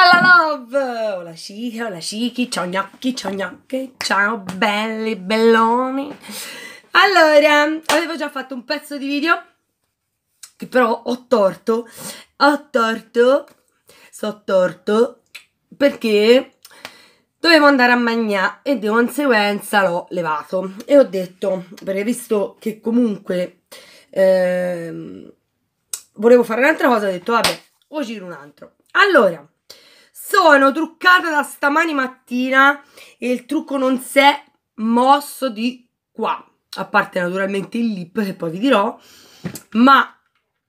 alla love! Hola chica, hola chichi, ciao gnocchi, ciao gnocchi, ciao belli, belloni. Allora, avevo già fatto un pezzo di video che però ho torto, ho torto, sto torto perché dovevo andare a mangiare e di conseguenza l'ho levato e ho detto, perché visto che comunque ehm, volevo fare un'altra cosa, ho detto vabbè, o giro un altro. Allora, sono truccata da stamani mattina e il trucco non si è mosso di qua, a parte naturalmente il lip che poi vi dirò, ma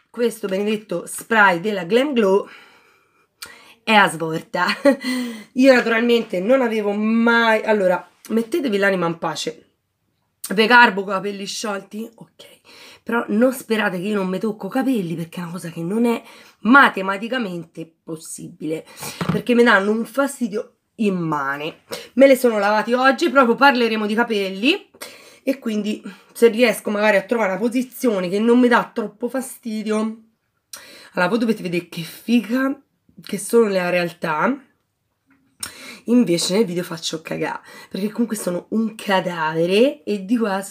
questo benedetto spray della Glam Glow è a svolta. Io naturalmente non avevo mai... Allora, mettetevi l'anima in pace. Ve carbo con i capelli sciolti? Ok però non sperate che io non mi tocco capelli perché è una cosa che non è matematicamente possibile perché mi danno un fastidio immane me le sono lavati oggi proprio parleremo di capelli e quindi se riesco magari a trovare una posizione che non mi dà troppo fastidio allora voi dovete vedere che figa che sono la realtà invece nel video faccio cagà perché comunque sono un cadavere e di qua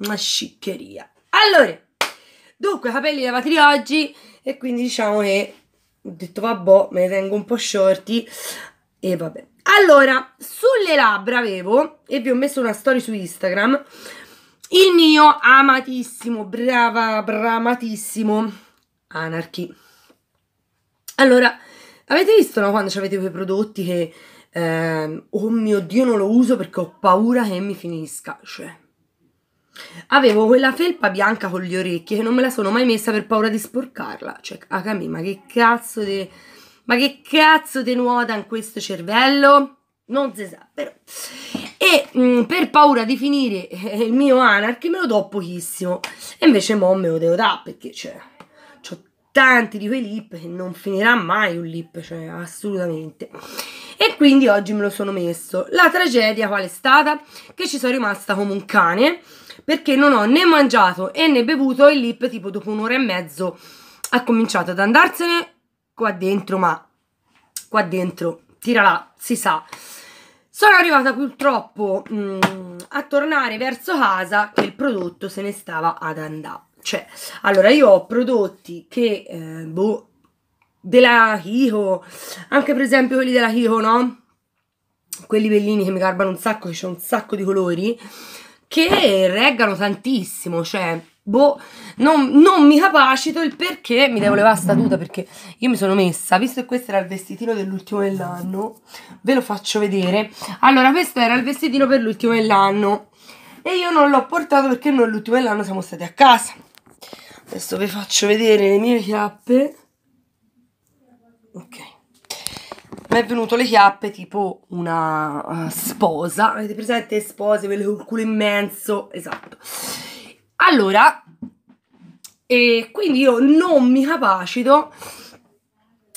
una sciccheria. Allora, dunque, capelli levati oggi e quindi diciamo che ho detto vabbò, me ne tengo un po' shorty e vabbè. Allora, sulle labbra avevo, e vi ho messo una story su Instagram, il mio amatissimo, brava, bramatissimo Anarchy. Allora, avete visto no, quando avete quei prodotti che, eh, oh mio Dio, non lo uso perché ho paura che mi finisca, cioè... Avevo quella felpa bianca con gli orecchi che non me la sono mai messa per paura di sporcarla. Cioè, Akami, ma che cazzo di... Ma che cazzo ti nuota in questo cervello? Non si sa, però... E mh, mm, per paura di finire eh, il mio anarch me lo do pochissimo. E invece mo me lo devo dare perché, cioè... Ho tanti di quei lip che non finirà mai un lip, cioè, assolutamente quindi oggi me lo sono messo. La tragedia qual è stata? Che ci sono rimasta come un cane perché non ho né mangiato e né bevuto e l'ip tipo dopo un'ora e mezzo ha cominciato ad andarsene qua dentro, ma qua dentro, tira là, si sa. Sono arrivata purtroppo mh, mm, a tornare verso casa che il prodotto se ne stava ad andare. Cioè, allora io ho prodotti che, eh, boh, della Hiho, anche per esempio quelli della Hiho, no? Quelli bellini che mi garbano un sacco, che c'è un sacco di colori, che reggano tantissimo, cioè, boh, non, non mi capacito il perché mi devo levare sta tuta, perché io mi sono messa, visto che questo era il vestitino dell'ultimo dell'anno, ve lo faccio vedere. Allora, questo era il vestitino per l'ultimo dell'anno e io non l'ho portato perché noi l'ultimo dell'anno siamo stati a casa. Adesso vi faccio vedere le mie chiappe ok mi è venuto le chiappe tipo una uh, sposa. Avete presente spose, quelle con il culo immenso? Esatto. Allora, e quindi io non mi capacito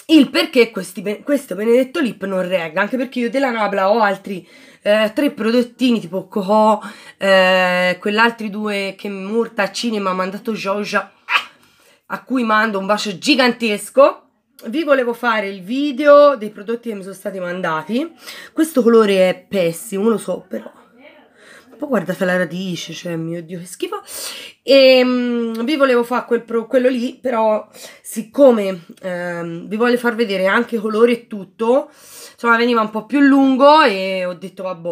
il perché questi, questo benedetto lip non regga, anche perché io della Nabla ho altri eh, tre prodottini tipo Coho, eh, quell'altri due che Murta Cinema ha mandato Giorgia, a cui mando un bacio gigantesco vi volevo fare il video dei prodotti che mi sono stati mandati. Questo colore è pessimo, lo so, però... Un po' guardate la radice, cioè, mio Dio, che schifo. E ehm, mh, vi volevo fare quel pro, quello lì, però siccome ehm, vi voglio far vedere anche i colori e tutto, insomma veniva un po' più lungo e ho detto vabbè,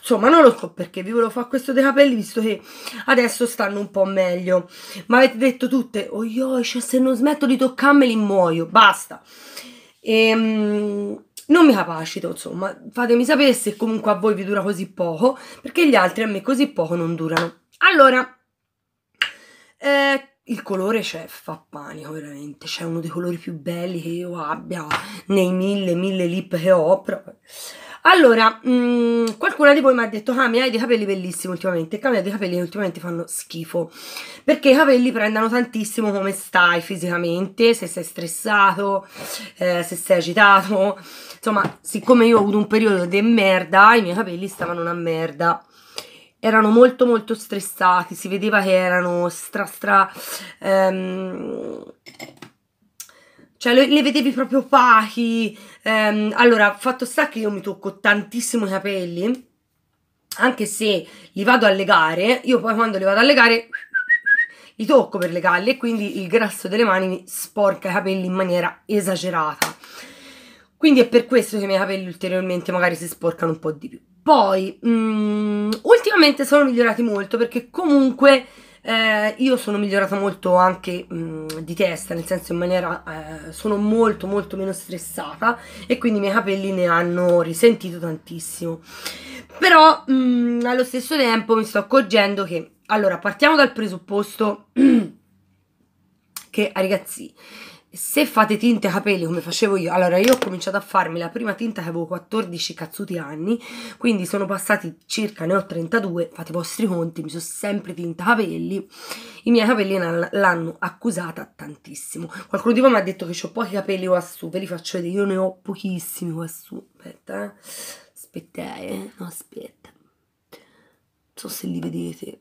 insomma non lo so perché vi volevo fare questo dei capelli visto che adesso stanno un po' meglio. Ma avete detto tutte, oh io, cioè, se non smetto di toccarmeli muoio, basta. E, ehm, mh, non mi capacito, insomma, fatemi sapere se comunque a voi vi dura così poco, perché gli altri a me così poco non durano. Allora, eh, il colore c'è, cioè, fa panico veramente, c'è uno dei colori più belli che io abbia nei mille, mille lip che ho, però... Allora, mh, mm, qualcuna di voi mi ha detto Cami ah, hai dei capelli bellissimi ultimamente, e ha dei capelli che ultimamente fanno schifo, perché i capelli prendono tantissimo come stai fisicamente, se sei stressato, eh, se sei agitato, insomma, siccome io ho avuto un periodo di merda, i miei capelli stavano una merda erano molto molto stressati, si vedeva che erano stra stra... Ehm, cioè le, le, vedevi proprio opachi. Ehm, allora, fatto sta che io mi tocco tantissimo i capelli, anche se li vado a legare, io poi quando li vado a legare li tocco per legarli e quindi il grasso delle mani mi sporca i capelli in maniera esagerata. Quindi è per questo che i miei capelli ulteriormente magari si sporcano un po' di più. Poi, mh, mm, ultimamente sono migliorati molto perché comunque eh, io sono migliorata molto anche mh, mm, di testa, nel senso in maniera eh, sono molto molto meno stressata e quindi i miei capelli ne hanno risentito tantissimo. Però mh, mm, allo stesso tempo mi sto accorgendo che allora partiamo dal presupposto che ragazzi se fate tinte capelli come facevo io, allora io ho cominciato a farmi la prima tinta che avevo 14 cazzuti anni, quindi sono passati circa, ne ho 32, fate i vostri conti, mi sono sempre tinta capelli, i miei capelli l'hanno accusata tantissimo. Qualcuno di voi mi ha detto che ho pochi capelli qua su, ve li faccio vedere, io ne ho pochissimi qua su, aspetta, eh. aspetta, eh. no aspetta, non so se li vedete.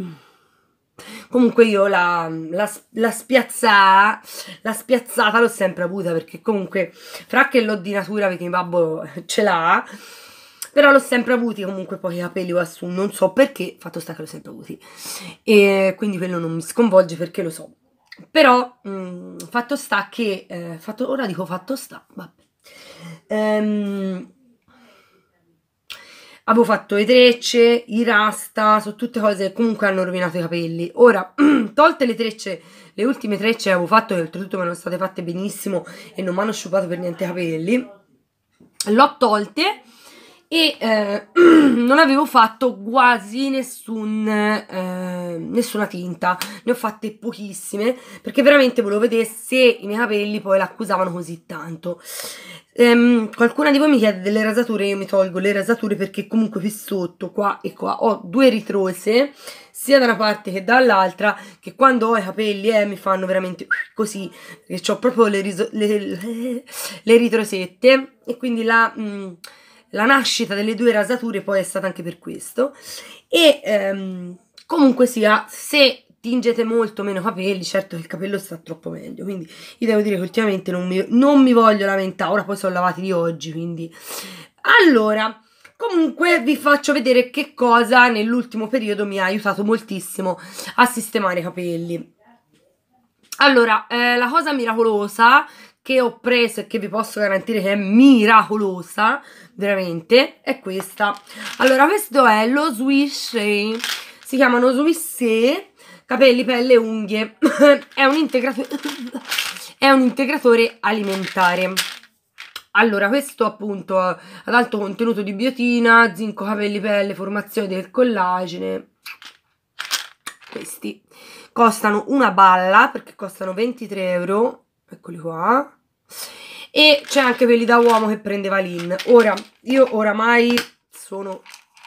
Mm. Comunque io la, la, la, spiazza, la spiazzata l'ho sempre avuta perché comunque fra che l'ho di natura perché mio babbo ce l'ha, però l'ho sempre avuti comunque poi i capelli qua su, non so perché, fatto sta che l'ho sempre avuti. E quindi quello non mi sconvolge perché lo so. Però mh, mm, fatto sta che, eh, fatto, ora dico fatto sta, vabbè. Ehm, Avevo fatto le trecce, i rasta, sono tutte cose che comunque hanno rovinato i capelli. Ora, tolte le trecce, le ultime trecce che avevo fatto, che oltretutto mi erano state fatte benissimo e non mi hanno sciupato per niente i capelli, l'ho tolte e eh, non avevo fatto quasi nessun, eh, nessuna tinta, ne ho fatte pochissime perché veramente volevo vedere se i miei capelli poi l'accusavano così tanto. Ehm, qualcuna di voi mi chiede delle rasature, io mi tolgo le rasature perché comunque qui sotto, qua e qua, ho due ritrose sia da una parte che dall'altra che quando ho i capelli eh, mi fanno veramente così, che ho proprio le, le, le, le ritrosette e quindi la... Mh, mm, la nascita delle due rasature poi è stata anche per questo. E ehm, comunque sia, se tingete molto meno capelli, certo che il capello sta troppo meglio, quindi io devo dire che ultimamente non mi, non mi voglio lamentare, ora poi sono lavati di oggi, quindi... Allora, comunque vi faccio vedere che cosa nell'ultimo periodo mi ha aiutato moltissimo a sistemare i capelli. Allora, eh, la cosa miracolosa che ho preso e che vi posso garantire che è miracolosa, veramente, è questa. Allora, questo è lo Swish, si chiamano Swissé, capelli, pelle unghie. è, un è un integratore alimentare. Allora, questo appunto ad alto contenuto di biotina, zinco, capelli, pelle, formazione del collagene. Questi costano una balla perché costano 23 euro eccoli qua, e c'è anche quelli da uomo che prendeva Lin. Ora, io oramai sono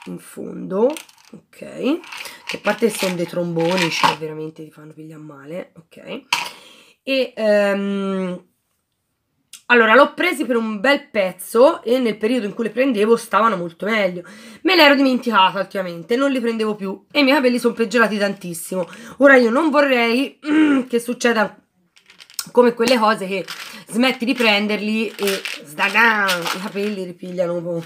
in fondo, ok, che a parte sono dei tromboni, cioè veramente ti fanno pigliare male, ok, e... Um, allora, l'ho presi per un bel pezzo e nel periodo in cui le prendevo stavano molto meglio. Me l'ero dimenticata ultimamente, non li prendevo più e i miei capelli sono peggiorati tantissimo. Ora io non vorrei che succeda come quelle cose che smetti di prenderli e sdagà, i capelli ripigliano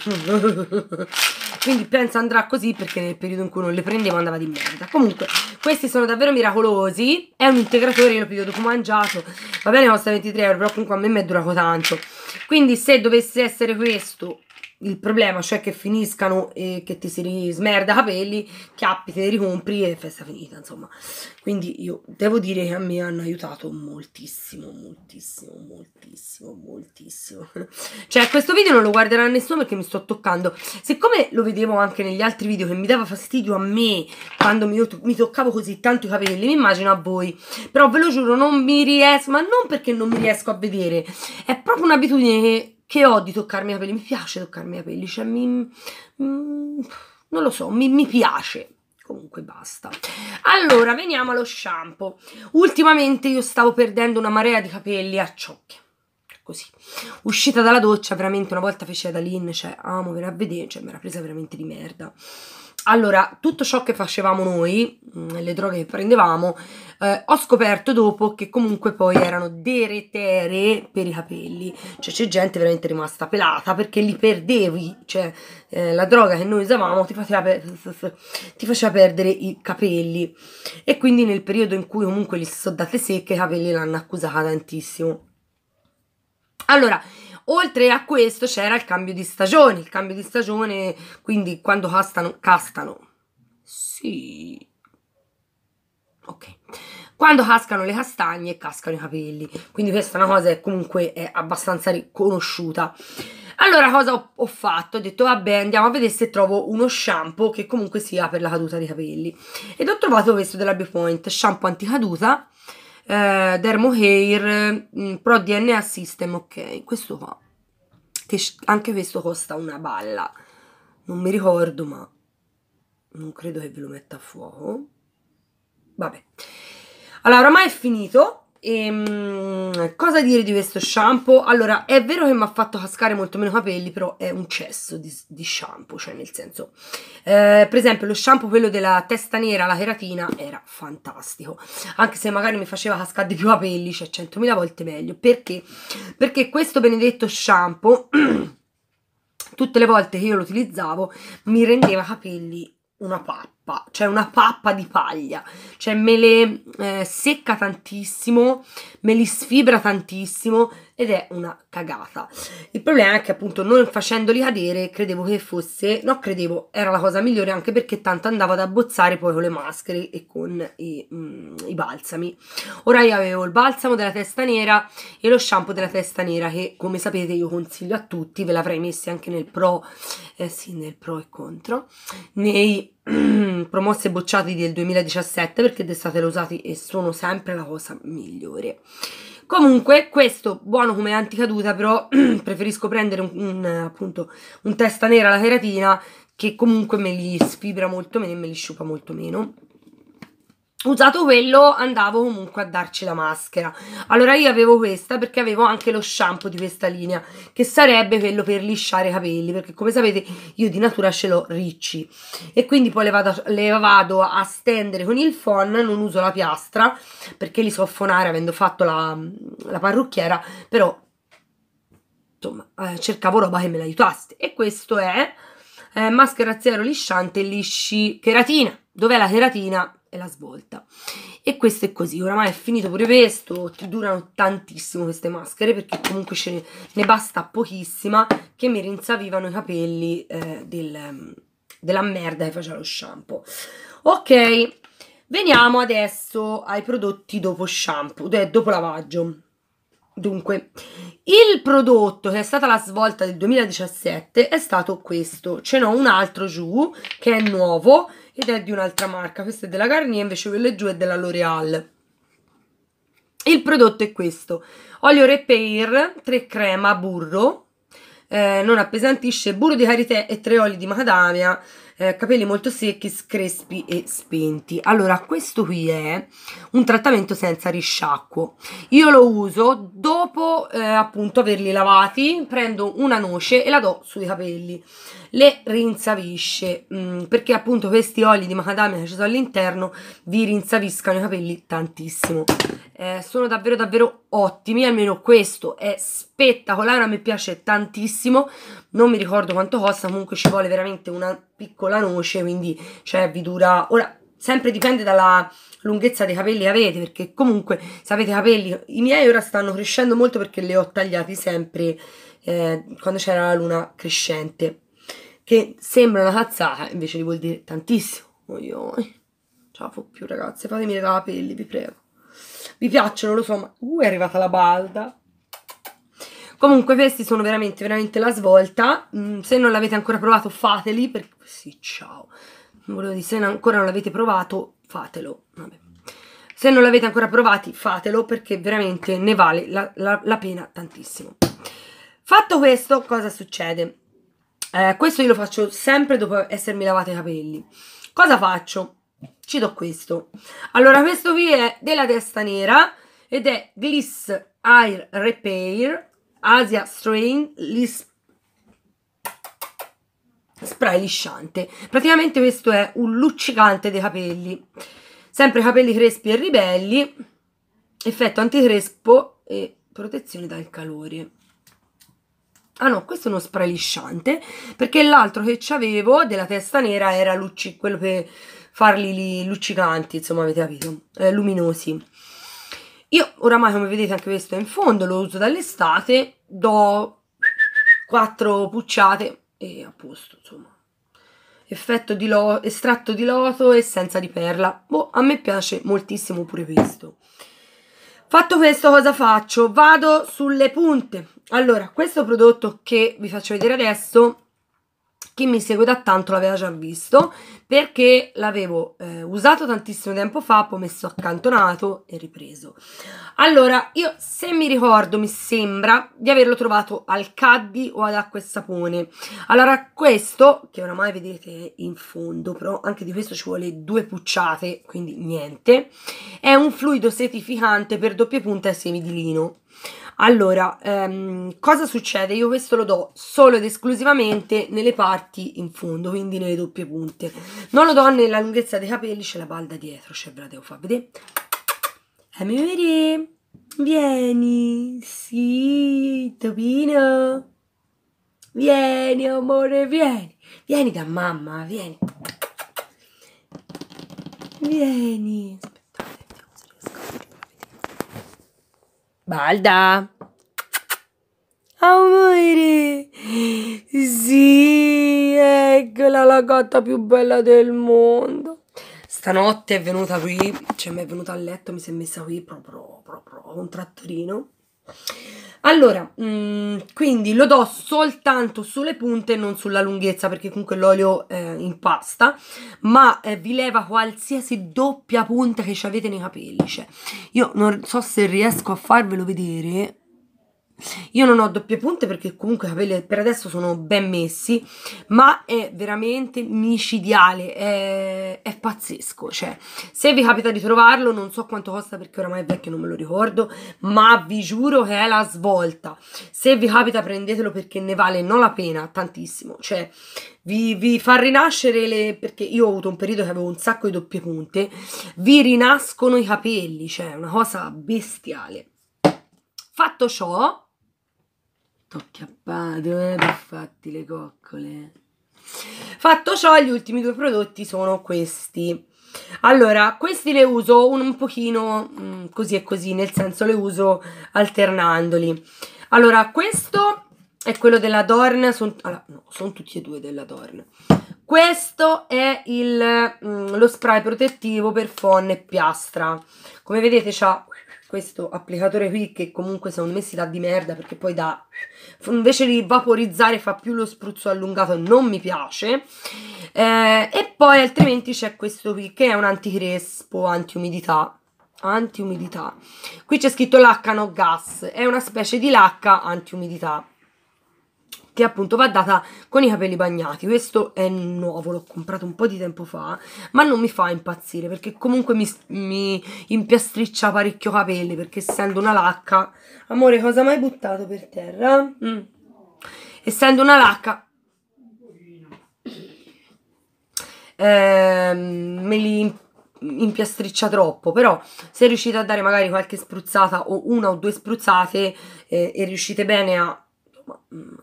quindi penso andrà così perché nel periodo in cui non le prendevo andava di merda comunque questi sono davvero miracolosi è un integratore io lo piglio dopo mangiato va bene costa 23 euro però comunque a me mi è durato tanto quindi se dovesse essere questo il problema cioè che finiscano e che ti si smerda i capelli, chiappi, te li ricompri e festa finita, insomma. Quindi io devo dire che a me hanno aiutato moltissimo, moltissimo, moltissimo, moltissimo. cioè, questo video non lo guarderà nessuno perché mi sto toccando. Siccome lo vedevo anche negli altri video che mi dava fastidio a me quando mi, mi toccavo così tanto i capelli, mi immagino a voi. Però ve lo giuro, non mi riesco, ma non perché non mi riesco a vedere, è proprio un'abitudine che che ho di toccarmi i capelli, mi piace toccarmi i capelli, cioè mi... Mm, non lo so, mi, mi piace, comunque basta. Allora, veniamo allo shampoo. Ultimamente io stavo perdendo una marea di capelli a ciocche. Così. Uscita dalla doccia, veramente una volta fece Adalin, cioè amo, ve a vedere, cioè mi era presa veramente di merda. Allora, tutto ciò che facevamo noi, mm, le droghe che prendevamo, eh, ho scoperto dopo che comunque poi erano deretere per i capelli, cioè c'è gente veramente rimasta pelata perché li perdevi, cioè eh, la droga che noi usavamo ti faceva, ti faceva, perdere i capelli e quindi nel periodo in cui comunque li sono date secche i capelli l'hanno accusata tantissimo. Allora, Oltre a questo c'era il cambio di stagione, il cambio di stagione, quindi quando castano, castano. Sì. Ok. Quando cascano le castagne cascano i capelli, quindi questa è una cosa che comunque è abbastanza riconosciuta. Allora cosa ho, ho, fatto? Ho detto vabbè andiamo a vedere se trovo uno shampoo che comunque sia per la caduta dei capelli. Ed ho trovato questo della Biopoint, shampoo anticaduta, eh, Dermo Hair mh, mm, Pro DNA System, ok, questo qua. Che anche questo costa una balla, non mi ricordo ma non credo che ve lo metta a fuoco. Vabbè. Allora, ormai è finito. E, ehm, cosa dire di questo shampoo? Allora, è vero che mi ha fatto cascare molto meno capelli, però è un cesso di, di shampoo, cioè nel senso, eh, per esempio lo shampoo, quello della testa nera, la cheratina, era fantastico, anche se magari mi faceva cascare di più capelli, cioè 100.000 volte meglio, perché? Perché questo benedetto shampoo, tutte le volte che io lo utilizzavo, mi rendeva capelli una pappa pappa, cioè una pappa di paglia, cioè me le eh, secca tantissimo, me li sfibra tantissimo ed è una cagata. Il problema è che appunto non facendoli cadere credevo che fosse, no credevo, era la cosa migliore anche perché tanto andavo ad abbozzare poi con le maschere e con i, mm, i balsami. Ora io avevo il balsamo della testa nera e lo shampoo della testa nera che come sapete io consiglio a tutti, ve l'avrei messi anche nel pro, eh sì nel pro e contro, nei promossi e bocciati del 2017 perché d'estate l'ho usati e sono sempre la cosa migliore. Comunque, questo buono come anticaduta, però preferisco prendere un, un, appunto, un testa nera alla cheratina che comunque me li sfibra molto meno e me li sciupa molto meno usato quello andavo comunque a darci la maschera allora io avevo questa perché avevo anche lo shampoo di questa linea che sarebbe quello per lisciare i capelli perché come sapete io di natura ce l'ho ricci e quindi poi le vado, le vado a stendere con il fon non uso la piastra perché li so fonare avendo fatto la, la parrucchiera però insomma eh, cercavo roba che me l'aiutasse e questo è eh, maschera zero lisciante lisci cheratina dov'è la cheratina è la svolta. E questo è così, oramai è finito pure questo, ti durano tantissimo queste maschere perché comunque ne, ne, basta pochissima che mi rinsavivano i capelli eh, del, della merda che faceva lo shampoo. Ok, veniamo adesso ai prodotti dopo shampoo, cioè dopo lavaggio. Dunque, il prodotto che è stata la svolta del 2017 è stato questo. Ce n'ho un altro giù che è nuovo ed è di un'altra marca, questa è della Garnier, invece quella giù è della L'Oreal. Il prodotto è questo, olio repair, 3 crema, burro, eh, non appesantisce, burro di karité e 3 oli di macadamia, eh, capelli molto secchi, crespi e spenti. Allora, questo qui è un trattamento senza risciacquo. Io lo uso dopo eh, appunto averli lavati, prendo una noce e la do sui capelli le rinsavisce mm, perché appunto questi oli di macadamia che ci sono all'interno vi rinsaviscano i capelli tantissimo. Eh, sono davvero davvero ottimi, almeno questo è spettacolare, a me piace tantissimo, non mi ricordo quanto costa, comunque ci vuole veramente una piccola noce, quindi cioè vi dura... Ora, sempre dipende dalla lunghezza dei capelli che avete, perché comunque se avete capelli, i miei ora stanno crescendo molto perché li ho tagliati sempre eh, quando c'era la luna crescente che sembra una cazzata, invece li vuol dire tantissimo. Oioi. Eh. Ciao, più ragazze, fatemi le capelli, vi prego. Vi piacciono, lo so, ma... Uh, è arrivata la balda. Comunque questi sono veramente, veramente la svolta. Mm, se non l'avete ancora provato, fateli, perché... Sì, ciao. Volevo dire, se ancora non l'avete provato, fatelo. Vabbè. Se non l'avete ancora provati, fatelo, perché veramente ne vale la, la, la pena tantissimo. Fatto questo, cosa succede? Eh, questo io lo faccio sempre dopo essermi lavata i capelli. Cosa faccio? Ci do questo. Allora, questo qui è della testa nera ed è Gliss Air Repair Asia Strain Lis Spray lisciante. Praticamente questo è un luccicante dei capelli. Sempre capelli crespi e ribelli, effetto anticrespo e protezione dal calore. Ah no, questo è uno spray lisciante, perché l'altro che c'avevo della testa nera era lucci, quello per farli luccicanti, insomma avete capito, eh, luminosi. Io oramai come vedete anche questo è in fondo, lo uso dall'estate, do quattro pucciate e a posto, insomma. Effetto di lo, estratto di loto e senza di perla. Boh, a me piace moltissimo pure questo. Fatto questo cosa faccio? Vado sulle punte. Allora, questo prodotto che vi faccio vedere adesso chi mi segue da tanto l'aveva già visto perché l'avevo eh, usato tantissimo tempo fa, poi messo accantonato e ripreso. Allora, io se mi ricordo, mi sembra di averlo trovato al caddi o ad acqua e sapone. Allora, questo, che oramai vedete in fondo, però anche di questo ci vuole due pucciate, quindi niente, è un fluido setificante per doppie punte a semi di lino. Allora, ehm, cosa succede? Io questo lo do solo ed esclusivamente nelle parti in fondo, quindi nelle doppie punte. Non lo do nella lunghezza dei capelli, c'è la balda dietro, c'è ve la devo far vedere. Fammi vedi? Vieni, sì, Topino. Vieni, amore, vieni. Vieni da mamma, vieni. Vieni. Balda! Amore! Sì, eccola la gatta più bella del mondo. Stanotte è venuta qui, cioè mi è venuta a letto, mi si è messa qui proprio, proprio, un trattorino. Allora, mh, mm, quindi lo do soltanto sulle punte, non sulla lunghezza, perché comunque l'olio eh, impasta, ma eh, vi leva qualsiasi doppia punta che avete nei capelli. Cioè, io non so se riesco a farvelo vedere, io non ho doppie punte perché comunque i capelli per adesso sono ben messi, ma è veramente micidiale, è, è pazzesco. Cioè, se vi capita di trovarlo, non so quanto costa perché oramai è vecchio, non me lo ricordo, ma vi giuro che è la svolta. Se vi capita prendetelo perché ne vale non la pena tantissimo. Cioè, vi, vi, fa rinascere le... perché io ho avuto un periodo che avevo un sacco di doppie punte, vi rinascono i capelli, cioè una cosa bestiale. Fatto ciò, T'ho acchiappato, eh, per fatti le coccole. Fatto ciò, gli ultimi due prodotti sono questi. Allora, questi le uso un, un pochino mh, mm, così e così, nel senso le uso alternandoli. Allora, questo è quello della Dorn, sono allora, ah, no, sono tutti e due della Dorn. Questo è il, mh, mm, lo spray protettivo per fonne e piastra. Come vedete c'ha questo applicatore qui che comunque secondo me si dà di merda perché poi dà invece di vaporizzare fa più lo spruzzo allungato non mi piace eh, e poi altrimenti c'è questo qui che è un anticrespo antiumidità antiumidità qui c'è scritto lacca no gas è una specie di lacca antiumidità che appunto va data con i capelli bagnati. Questo è nuovo, l'ho comprato un po' di tempo fa, ma non mi fa impazzire perché comunque mi, mi impiastriccia parecchio capelli perché essendo una lacca... Amore, cosa mai buttato per terra? Mm. Essendo una lacca... Eh, me li impiastriccia impiastriccia troppo, però se riuscite a dare magari qualche spruzzata o una o due spruzzate eh, e riuscite bene a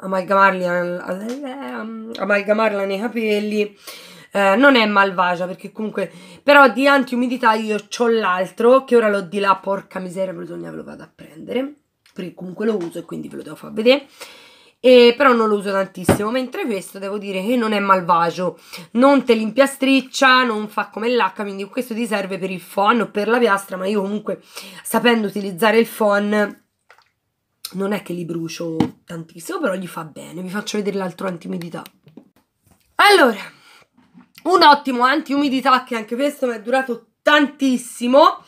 amalgamarli ehm, amalgamarla nei capelli eh, non è malvagia perché comunque però di antiumidità io ho l'altro che ora l'ho di là porca miseria bisogna ve lo vado a prendere perché comunque lo uso e quindi ve lo devo far vedere e però non lo uso tantissimo mentre questo devo dire che non è malvagio non te l'impiastriccia non fa come l'H quindi questo ti serve per il phon o per la piastra ma io comunque sapendo utilizzare il phon non è che li brucio tantissimo, però gli fa bene. Vi faccio vedere l'altro antiumidità. Allora, un ottimo antiumidità che anche questo mi è durato tantissimo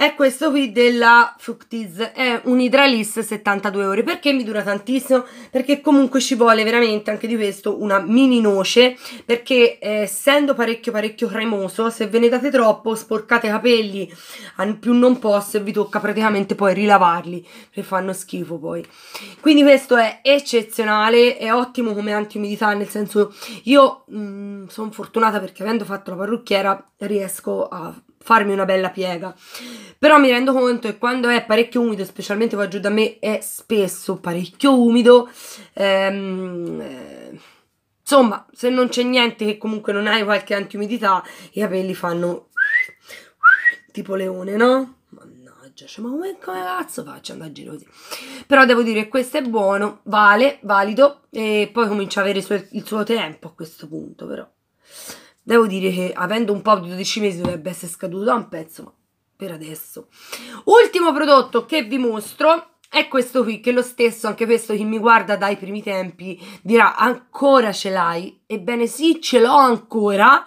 è questo qui della Fructis, è un Hydralis 72 ore, perché mi dura tantissimo? Perché comunque ci vuole veramente anche di questo una mini noce, perché eh, essendo parecchio parecchio cremoso, se ve ne date troppo sporcate i capelli, a più non posso e vi tocca praticamente poi rilavarli, che fanno schifo poi. Quindi questo è eccezionale, è ottimo come antiumidità, nel senso io mm, sono fortunata perché avendo fatto la parrucchiera riesco a farmi una bella piega. Però mi rendo conto che quando è parecchio umido, specialmente qua giù da me è spesso parecchio umido, ehm, eh, insomma, se non c'è niente che comunque non hai qualche antiumidità, i capelli fanno tipo leone, no? Mannaggia, cioè, ma come, come cazzo faccio andare a giro così? Però devo dire che questo è buono, vale, valido, e poi comincia ad avere il suo, il suo tempo a questo punto, però. Devo dire che avendo un po' di 12 mesi dovrebbe essere scaduto da un pezzo, ma per adesso. Ultimo prodotto che vi mostro è questo qui, che lo stesso, anche questo chi mi guarda dai primi tempi dirà ancora ce l'hai? Ebbene sì, ce l'ho ancora.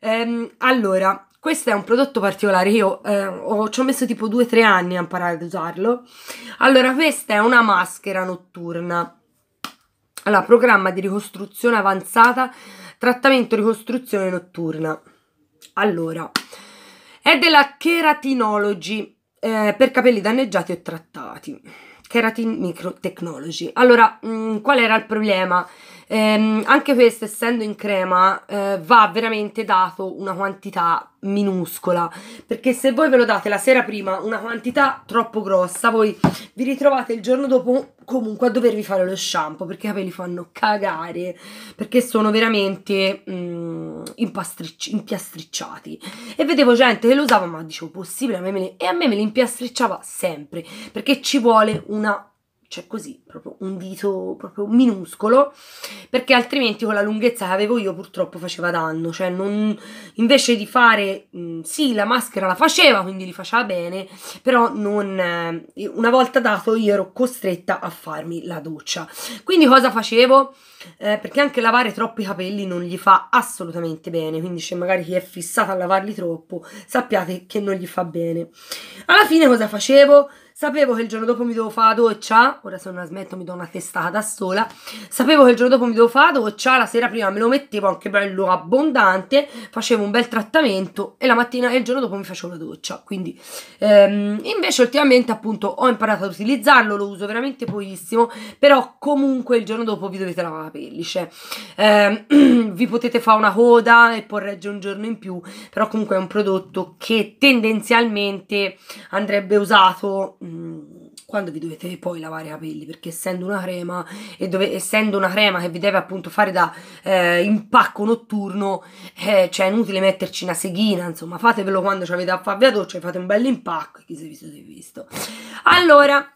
Ehm, allora, questo è un prodotto particolare, io eh, ho, ci ho messo tipo 2-3 anni a imparare ad usarlo. Allora, questa è una maschera notturna allora, programma di ricostruzione avanzata, trattamento ricostruzione notturna. Allora, è della Keratinology eh, per capelli danneggiati o trattati. Keratin Microtechnology. Allora, mh, mm, qual era il problema? ehm, anche questo essendo in crema eh, va veramente dato una quantità minuscola perché se voi ve lo date la sera prima una quantità troppo grossa voi vi ritrovate il giorno dopo comunque a dovervi fare lo shampoo perché i capelli fanno cagare perché sono veramente mm, impiastricciati e vedevo gente che lo usava ma dicevo possibile a me me li, e a me me li impiastricciava sempre perché ci vuole una cioè così, proprio un dito proprio minuscolo, perché altrimenti con la lunghezza che avevo io purtroppo faceva danno, cioè non, invece di fare, sì la maschera la faceva, quindi li faceva bene, però non, eh, una volta dato io ero costretta a farmi la doccia. Quindi cosa facevo? Eh, perché anche lavare troppi capelli non gli fa assolutamente bene, quindi se magari chi è fissato a lavarli troppo sappiate che non gli fa bene. Alla fine cosa facevo? Sapevo che il giorno dopo mi dovevo fare la doccia, ora se non la smetto mi do una testata da sola. Sapevo che il giorno dopo mi dovevo fare la doccia, la sera prima me lo mettevo anche bello abbondante, facevo un bel trattamento e la mattina e il giorno dopo mi facevo la doccia. Quindi ehm, invece ultimamente appunto ho imparato ad utilizzarlo, lo uso veramente pochissimo, però comunque il giorno dopo vi dovete lavare la pellice. Eh, vi potete fare una coda e poi reggere un giorno in più, però comunque è un prodotto che tendenzialmente andrebbe usato Mm, quando vi dovete poi lavare i capelli, perché essendo una crema e dove, essendo una crema che vi deve appunto fare da eh, impacco notturno, eh, cioè è inutile metterci una seghina, insomma, fatevelo quando avete a farvi la doccia, cioè fate un bel impacco, chi si è visto visto. Allora,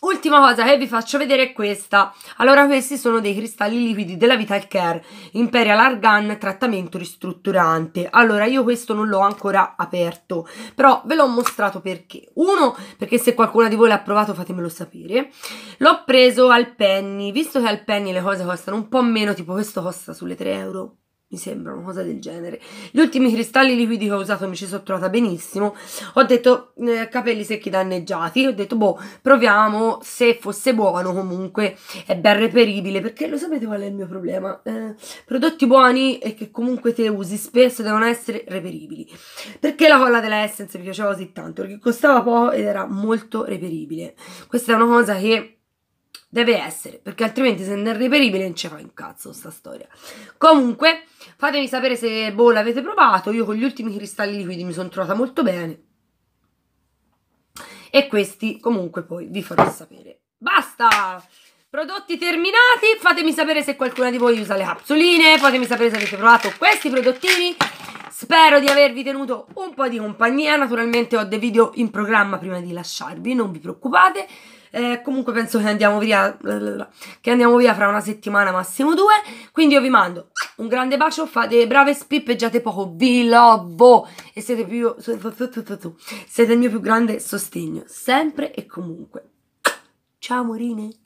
Ultima cosa che vi faccio vedere è questa. Allora, questi sono dei cristalli liquidi della Vital Care Imperial Argan trattamento ristrutturante. Allora, io questo non l'ho ancora aperto, però ve l'ho mostrato perché. Uno, perché se qualcuno di voi l'ha provato fatemelo sapere. L'ho preso al Penny, visto che al Penny le cose costano un po' meno, tipo questo costa sulle 3 euro mi sembra una cosa del genere. Gli ultimi cristalli liquidi che ho usato mi ci sono trovata benissimo. Ho detto eh, capelli secchi danneggiati, ho detto boh, proviamo, se fosse buono comunque è ben reperibile, perché lo sapete qual è il mio problema? Eh, prodotti buoni e che comunque te usi spesso devono essere reperibili. Perché la colla della Essence mi piaceva così tanto? Perché costava poco ed era molto reperibile. Questa è una cosa che Deve essere, perché altrimenti se non è reperibile non ci fa un cazzo sta storia. Comunque, fatemi sapere se boh, l'avete provato. Io con gli ultimi cristalli liquidi mi sono trovata molto bene. E questi comunque poi vi farò sapere. Basta! Prodotti terminati, fatemi sapere se qualcuna di voi usa le capsuline, fatemi sapere se avete provato questi prodottini. Spero di avervi tenuto un po' di compagnia, naturalmente ho dei video in programma prima di lasciarvi, non vi preoccupate. Eh, comunque penso che andiamo via. Che andiamo via fra una settimana, massimo due. Quindi io vi mando un grande bacio. Fate brave spippeggiate poco. Vi lovo. E siete più. Siete il mio più grande sostegno. Sempre e comunque. Ciao, amorine!